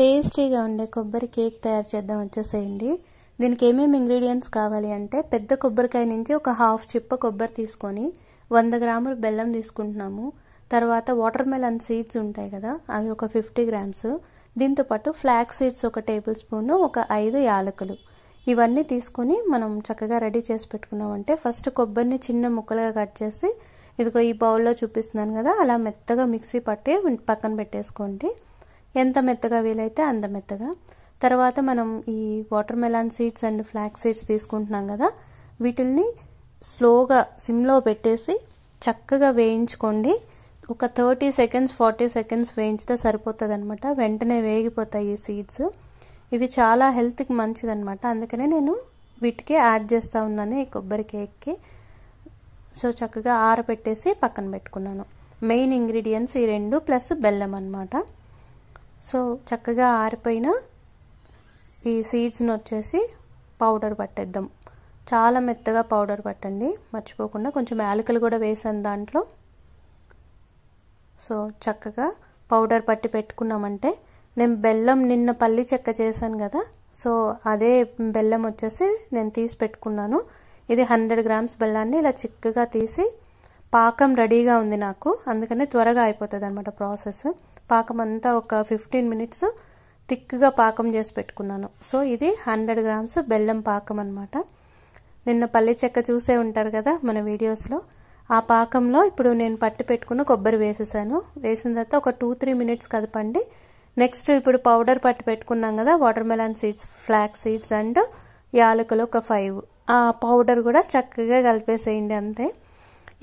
టేస్టీగా ఉండే కొబ్బరి కేక్ తయారు చేద్దాం వచ్చేసేయండి దీనికి ఏమేమి ఇంగ్రీడియంట్స్ కావాలి అంటే పెద్ద కొబ్బరికాయ నుంచి ఒక హాఫ్ చిప్ప కొబ్బరి తీసుకొని వంద గ్రాములు బెల్లం తీసుకుంటున్నాము తర్వాత వాటర్ మెలన్ సీడ్స్ ఉంటాయి కదా అవి ఒక ఫిఫ్టీ గ్రామ్స్ దీంతోపాటు ఫ్లాక్ సీడ్స్ ఒక టేబుల్ స్పూన్ ఒక ఐదు యాలకులు ఇవన్నీ తీసుకొని మనం చక్కగా రెడీ చేసి పెట్టుకున్నామంటే ఫస్ట్ కొబ్బరిని చిన్న ముక్కలుగా కట్ చేసి ఇదిగో ఈ బౌల్లో చూపిస్తున్నాను కదా అలా మెత్తగా మిక్సీ పట్టి పక్కన పెట్టేసుకోండి ఎంత మెత్తగా వీలైతే అంత మెత్తగా తర్వాత మనం ఈ watermelon seeds and flax seeds తీసుకుంటున్నాం కదా వీటిల్ని స్లోగా సిమ్లో పెట్టేసి చక్కగా వేయించుకోండి ఒక థర్టీ సెకండ్స్ ఫార్టీ సెకండ్స్ వేయించితే సరిపోతుంది అనమాట వెంటనే వేగిపోతాయి ఈ సీడ్స్ ఇవి చాలా హెల్త్కి మంచిదనమాట అందుకనే నేను వీటికి యాడ్ చేస్తూ ఉన్నాను ఈ కొబ్బరి కేక్కి సో చక్కగా ఆరబెట్టేసి పక్కన పెట్టుకున్నాను మెయిన్ ఇంగ్రీడియంట్స్ ఈ రెండు ప్లస్ బెల్లం అనమాట సో చక్కగా ఆరిపోయిన ఈ సీడ్స్ని వచ్చేసి పౌడర్ పట్టేద్దాం చాలా మెత్తగా పౌడర్ పట్టండి మర్చిపోకుండా కొంచెం యాలకులు కూడా వేసాను దాంట్లో సో చక్కగా పౌడర్ పట్టి పెట్టుకున్నామంటే నేను బెల్లం నిన్న పల్లి చెక్క చేశాను కదా సో అదే బెల్లం వచ్చేసి నేను తీసి పెట్టుకున్నాను ఇది హండ్రెడ్ గ్రామ్స్ బెల్లాన్ని ఇలా చిక్కగా తీసి పాకం రెడీగా ఉంది నాకు అందుకనే త్వరగా అయిపోతుంది అనమాట ప్రాసెస్ పాకం అంతా ఒక ఫిఫ్టీన్ మినిట్స్ థిక్గా పాకం చేసి పెట్టుకున్నాను సో ఇది హండ్రెడ్ గ్రామ్స్ బెల్లం పాకం అనమాట నిన్న పల్లి చెక్క చూసే ఉంటారు కదా మన వీడియోస్లో ఆ పాకంలో ఇప్పుడు నేను పట్టి పెట్టుకున్న కొబ్బరి వేసేసాను వేసిన తర్వాత ఒక టూ త్రీ మినిట్స్ కదపండి నెక్స్ట్ ఇప్పుడు పౌడర్ పట్టి పెట్టుకున్నాం కదా watermelon seeds flax seeds and యాలకులు ఒక ఫైవ్ ఆ పౌడర్ కూడా చక్కగా కలిపేసేయండి అంతే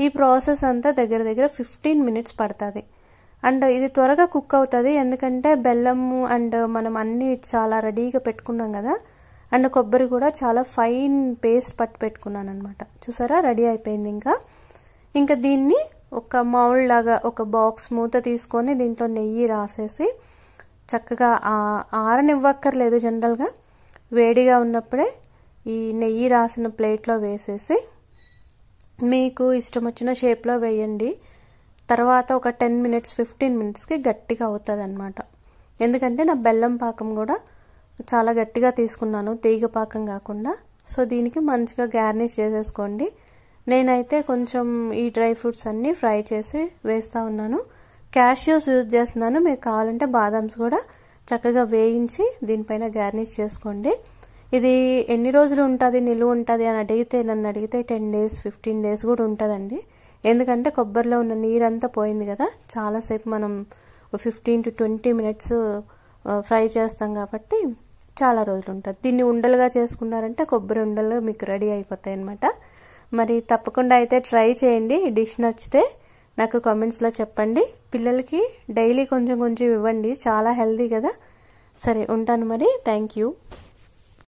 ఈ ప్రాసెస్ అంతా దగ్గర దగ్గర ఫిఫ్టీన్ మినిట్స్ పడుతుంది అండ్ ఇది త్వరగా కుక్ అవుతుంది ఎందుకంటే బెల్లము అండ్ మనం అన్నీ చాలా రెడీగా పెట్టుకున్నాం కదా అండ్ కొబ్బరి కూడా చాలా ఫైన్ పేస్ట్ పట్టి పెట్టుకున్నాను అనమాట చూసారా రెడీ అయిపోయింది ఇంకా ఇంకా దీన్ని ఒక మౌల్డ్ లాగా ఒక బాక్స్ మూత తీసుకొని దీంట్లో నెయ్యి రాసేసి చక్కగా ఆరనివ్వక్కర్లేదు జనరల్గా వేడిగా ఉన్నప్పుడే ఈ నెయ్యి రాసిన ప్లేట్లో వేసేసి మీకు ఇష్టం వచ్చిన షేప్లో వేయండి తర్వాత ఒక టెన్ మినిట్స్ ఫిఫ్టీన్ మినిట్స్కి గట్టిగా అవుతుంది అనమాట ఎందుకంటే నా బెల్లం పాకం కూడా చాలా గట్టిగా తీసుకున్నాను తీగ పాకం కాకుండా సో దీనికి మంచిగా గార్నిష్ చేసేసుకోండి నేనైతే కొంచెం ఈ డ్రై ఫ్రూట్స్ అన్నీ ఫ్రై చేసి వేస్తూ ఉన్నాను క్యాషియోస్ యూజ్ చేస్తున్నాను మీకు కావాలంటే బాదామ్స్ కూడా చక్కగా వేయించి దీనిపైన గార్నిష్ చేసుకోండి ఇది ఎన్ని రోజులు ఉంటుంది నిలువ ఉంటుంది అని అడిగితే నన్ను అడిగితే టెన్ డేస్ ఫిఫ్టీన్ డేస్ కూడా ఉంటుందండి ఎందుకంటే కొబ్బరిలో ఉన్న నీరంతా పోయింది కదా చాలాసేపు మనం fifteen to twenty minutes fry చేస్తాం కాబట్టి చాలా రోజులు ఉంటుంది దీన్ని ఉండలుగా చేసుకున్నారంటే కొబ్బరి ఉండలు మీకు రెడీ అయిపోతాయి అనమాట మరి తప్పకుండా అయితే ట్రై చేయండి డిష్ నచ్చితే నాకు కామెంట్స్లో చెప్పండి పిల్లలకి డైలీ కొంచెం కొంచెం ఇవ్వండి చాలా హెల్దీ కదా సరే ఉంటాను మరి థ్యాంక్ యూ